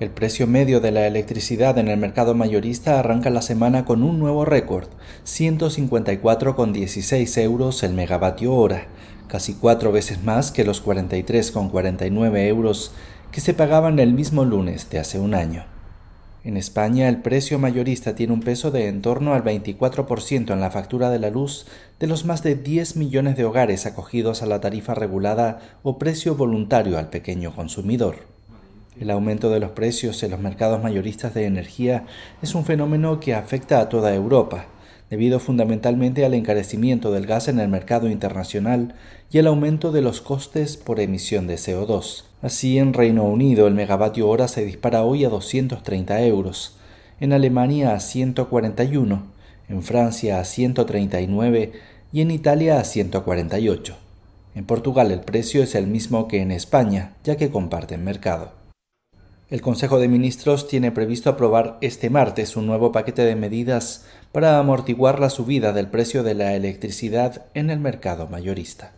El precio medio de la electricidad en el mercado mayorista arranca la semana con un nuevo récord, 154,16 euros el megavatio hora, casi cuatro veces más que los 43,49 euros que se pagaban el mismo lunes de hace un año. En España el precio mayorista tiene un peso de en torno al 24% en la factura de la luz de los más de 10 millones de hogares acogidos a la tarifa regulada o precio voluntario al pequeño consumidor. El aumento de los precios en los mercados mayoristas de energía es un fenómeno que afecta a toda Europa, debido fundamentalmente al encarecimiento del gas en el mercado internacional y al aumento de los costes por emisión de CO2. Así, en Reino Unido el megavatio hora se dispara hoy a 230 euros, en Alemania a 141, en Francia a 139 y en Italia a 148. En Portugal el precio es el mismo que en España, ya que comparten mercado. El Consejo de Ministros tiene previsto aprobar este martes un nuevo paquete de medidas para amortiguar la subida del precio de la electricidad en el mercado mayorista.